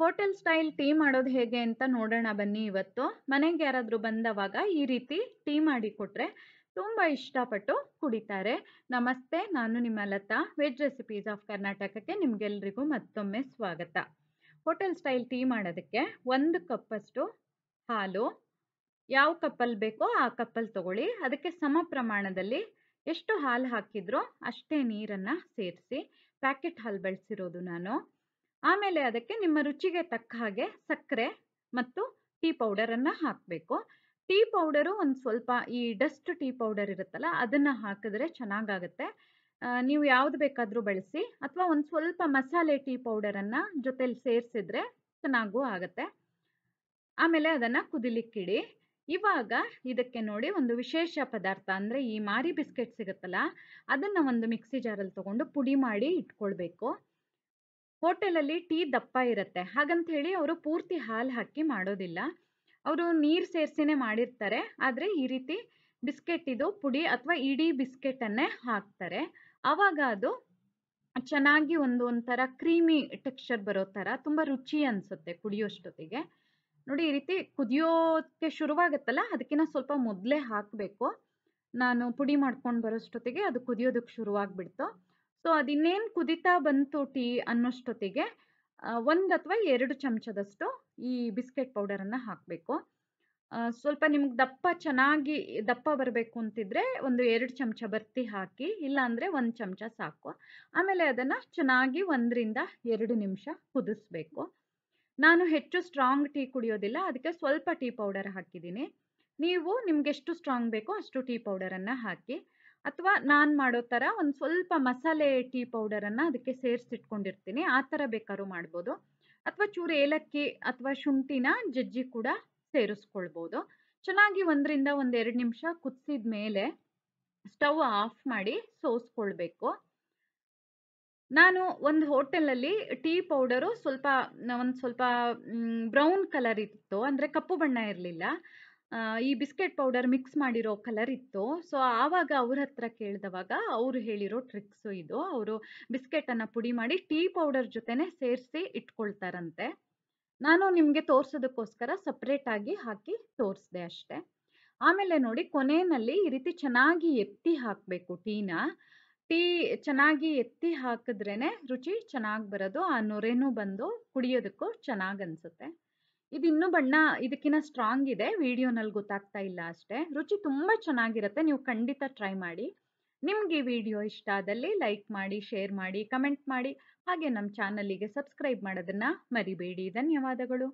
hotel style tea ಮಾಡೋದು ಹೇಗೆ ಅಂತ ನೋಡೋಣ ಬನ್ನಿ ಇವತ್ತು ಮನೆಗೆ ಯಾರಾದರೂ ಬಂದವಾಗ ಈ ರೀತಿ ಟೀ ಮಾಡಿ ಕೊಟ್ಟರೆ ತುಂಬ ಇಷ್ಟಪಟ್ಟು ಕುಡಿತಾರೆ ನಮಸ್ತೆ ನಾನು ನಿಮ್ಮ ಲತಾ ವೆಜ್ ರೆಸಿಪೀಸ್ ಆಫ್ ಕರ್ನಾಟಕಕ್ಕೆ ನಿಮಗೆಲ್ರಿಗೂ ಮತ್ತೊಮ್ಮೆ ಸ್ವಾಗತ ಹೋಟೆಲ್ ಸ್ಟೈಲ್ ಟೀ ಮಾಡೋದಕ್ಕೆ ಒಂದು ಕಪ್ಪಷ್ಟು ಹಾಲು ಯಾವ ಕಪ್ಪಲ್ ಬೇಕೋ ಆ ಕಪ್ಪಲ್ ತಗೊಳ್ಳಿ ಅದಕ್ಕೆ ಸಮ ಪ್ರಮಾಣದಲ್ಲಿ ಎಷ್ಟು ಹಾಲು ಹಾಕಿದ್ರೋ ಅಷ್ಟೇ ನೀರನ್ನು ಸೇರಿಸಿ ಪ್ಯಾಕೆಟ್ ಹಾಲು ಬಳಸಿರೋದು ನಾನು ಆಮೇಲೆ ಅದಕ್ಕೆ ನಿಮ್ಮ ರುಚಿಗೆ ತಕ್ಕ ಹಾಗೆ ಸಕ್ಕರೆ ಮತ್ತು ಟೀ ಪೌಡರನ್ನು ಹಾಕಬೇಕು ಟೀ ಪೌಡರು ಒಂದು ಸ್ವಲ್ಪ ಈ ಡಸ್ಟ್ ಟೀ ಪೌಡರ್ ಇರುತ್ತಲ್ಲ ಅದನ್ನು ಹಾಕಿದ್ರೆ ಚೆನ್ನಾಗಾಗುತ್ತೆ ನೀವು ಯಾವ್ದು ಬೇಕಾದರೂ ಬಳಸಿ ಅಥವಾ ಒಂದು ಸ್ವಲ್ಪ ಮಸಾಲೆ ಟೀ ಪೌಡರನ್ನು ಜೊತೆಲಿ ಸೇರಿಸಿದ್ರೆ ಚೆನ್ನಾಗೂ ಆಗುತ್ತೆ ಆಮೇಲೆ ಅದನ್ನು ಕುದಿಲಿಕ್ಕಿಡಿ ಇವಾಗ ಇದಕ್ಕೆ ನೋಡಿ ಒಂದು ವಿಶೇಷ ಪದಾರ್ಥ ಅಂದರೆ ಈ ಮಾರಿ ಬಿಸ್ಕೆಟ್ ಸಿಗುತ್ತಲ್ಲ ಅದನ್ನು ಒಂದು ಮಿಕ್ಸಿ ಜಾರಲ್ಲಿ ತೊಗೊಂಡು ಪುಡಿ ಮಾಡಿ ಇಟ್ಕೊಳ್ಬೇಕು ಹೋಟೆಲಲ್ಲಿ ಟೀ ದಪ್ಪ ಇರುತ್ತೆ ಹಾಗಂತ ಹೇಳಿ ಅವರು ಪೂರ್ತಿ ಹಾಲು ಹಾಕಿ ಮಾಡೋದಿಲ್ಲ ಅವರು ನೀರು ಸೇರಿಸಿನೇ ಮಾಡಿರ್ತಾರೆ ಆದರೆ ಈ ರೀತಿ ಬಿಸ್ಕೆಟ್ ಇದು ಪುಡಿ ಅಥವಾ ಇಡೀ ಬಿಸ್ಕೆಟನ್ನೇ ಹಾಕ್ತಾರೆ ಆವಾಗ ಅದು ಚೆನ್ನಾಗಿ ಒಂದು ಒಂಥರ ಕ್ರೀಮಿ ಟೆಕ್ಸ್ಚರ್ ಬರೋ ಥರ ತುಂಬ ರುಚಿ ಅನಿಸುತ್ತೆ ಕುಡಿಯೋಷ್ಟೊತ್ತಿಗೆ ನೋಡಿ ಈ ರೀತಿ ಕುದಿಯೋಕ್ಕೆ ಶುರುವಾಗುತ್ತಲ್ಲ ಅದಕ್ಕಿಂತ ಸ್ವಲ್ಪ ಮೊದಲೇ ಹಾಕಬೇಕು ನಾನು ಪುಡಿ ಮಾಡ್ಕೊಂಡು ಬರೋಷ್ಟೊತ್ತಿಗೆ ಅದು ಕುದಿಯೋದಕ್ಕೆ ಶುರುವಾಗ್ಬಿಡ್ತು ಸೊ ಅದಿನ್ನೇನು ಕುದಿತಾ ಬಂತು ಟೀ ಅನ್ನೋಷ್ಟೊತ್ತಿಗೆ ಒಂದು ಅಥವಾ ಎರಡು ಚಮಚದಷ್ಟು ಈ ಬಿಸ್ಕೆಟ್ ಪೌಡರನ್ನು ಹಾಕಬೇಕು ಸ್ವಲ್ಪ ನಿಮ್ಗೆ ದಪ್ಪ ಚೆನ್ನಾಗಿ ದಪ್ಪ ಬರಬೇಕು ಅಂತಿದ್ರೆ ಒಂದು ಎರಡು ಚಮಚ ಬರ್ತಿ ಹಾಕಿ ಇಲ್ಲಾಂದರೆ ಒಂದು ಚಮಚ ಸಾಕು ಆಮೇಲೆ ಅದನ್ನು ಚೆನ್ನಾಗಿ ಒಂದರಿಂದ ಎರಡು ನಿಮಿಷ ಕುದಿಸ್ಬೇಕು ನಾನು ಹೆಚ್ಚು ಸ್ಟ್ರಾಂಗ್ ಟೀ ಕುಡಿಯೋದಿಲ್ಲ ಅದಕ್ಕೆ ಸ್ವಲ್ಪ ಟೀ ಪೌಡರ್ ಹಾಕಿದ್ದೀನಿ ನೀವು ನಿಮ್ಗೆ ಎಷ್ಟು ಸ್ಟ್ರಾಂಗ್ ಬೇಕೋ ಅಷ್ಟು ಟೀ ಪೌಡರನ್ನು ಹಾಕಿ ಅಥವಾ ನಾನು ಮಾಡೋ ಥರ ಒಂದು ಸ್ವಲ್ಪ ಮಸಾಲೆ ಟೀ ಪೌಡರನ್ನು ಅದಕ್ಕೆ ಸೇರಿಸಿಟ್ಕೊಂಡಿರ್ತೀನಿ ಆ ಥರ ಬೇಕಾದ್ರೂ ಮಾಡ್ಬೋದು ಅಥವಾ ಚೂರು ಏಲಕ್ಕಿ ಅಥವಾ ಶುಂಠಿನ ಜಜ್ಜಿ ಕೂಡ ಸೇರಿಸ್ಕೊಳ್ಬೋದು ಚೆನ್ನಾಗಿ ಒಂದರಿಂದ ಒಂದು ಎರಡು ನಿಮಿಷ ಕುದಿಸಿದ ಮೇಲೆ ಸ್ಟವ್ ಆಫ್ ಮಾಡಿ ಸೋಸ್ಕೊಳ್ಬೇಕು ನಾನು ಒಂದು ಹೋಟೆಲಲ್ಲಿ ಟೀ ಪೌಡರು ಸ್ವಲ್ಪ ಒಂದು ಸ್ವಲ್ಪ ಬ್ರೌನ್ ಕಲರ್ ಇತ್ತು ಅಂದ್ರೆ ಕಪ್ಪು ಬಣ್ಣ ಇರಲಿಲ್ಲ ಈ ಬಿಸ್ಕೆಟ್ ಪೌಡರ್ ಮಿಕ್ಸ್ ಮಾಡಿರೋ ಕಲರ್ ಇತ್ತು ಸೊ ಆವಾಗ ಅವ್ರ ಹತ್ರ ಕೇಳಿದವಾಗ ಅವರು ಹೇಳಿರೋ ಟ್ರಿಕ್ಸು ಇದು ಅವರು ಬಿಸ್ಕೆಟನ್ನು ಪುಡಿ ಮಾಡಿ ಟೀ ಪೌಡರ್ ಜೊತೆನೆ ಸೇರಿಸಿ ಇಟ್ಕೊಳ್ತಾರಂತೆ ನಾನು ನಿಮಗೆ ತೋರಿಸೋದಕ್ಕೋಸ್ಕರ ಸಪ್ರೇಟಾಗಿ ಹಾಕಿ ತೋರಿಸ್ದೆ ಅಷ್ಟೆ ಆಮೇಲೆ ನೋಡಿ ಕೊನೆಯಲ್ಲಿ ಈ ರೀತಿ ಚೆನ್ನಾಗಿ ಎತ್ತಿ ಹಾಕಬೇಕು ಟೀನ ಟೀ ಚೆನ್ನಾಗಿ ಎತ್ತಿ ಹಾಕಿದ್ರೇ ರುಚಿ ಚೆನ್ನಾಗಿ ಬರೋದು ಆ ನೊರೆನೂ ಬಂದು ಕುಡಿಯೋದಕ್ಕೂ ಚೆನ್ನಾಗಿ ಅನ್ಸುತ್ತೆ ಇದು ಇನ್ನೂ ಬಣ್ಣ ಇದಕ್ಕಿಂತ ಸ್ಟ್ರಾಂಗ್ ಇದೆ ವಿಡಿಯೋನಲ್ಲಿ ಗೊತ್ತಾಗ್ತಾ ಇಲ್ಲ ಅಷ್ಟೇ ರುಚಿ ತುಂಬ ಚೆನ್ನಾಗಿರುತ್ತೆ ನೀವು ಖಂಡಿತ ಟ್ರೈ ಮಾಡಿ ನಿಮಗೆ ವಿಡಿಯೋ ಇಷ್ಟ ಆದಲ್ಲಿ ಲೈಕ್ ಮಾಡಿ ಶೇರ್ ಮಾಡಿ ಕಮೆಂಟ್ ಮಾಡಿ ಹಾಗೆ ನಮ್ಮ ಚಾನಲ್ಗೆ ಸಬ್ಸ್ಕ್ರೈಬ್ ಮಾಡೋದನ್ನು ಮರಿಬೇಡಿ ಧನ್ಯವಾದಗಳು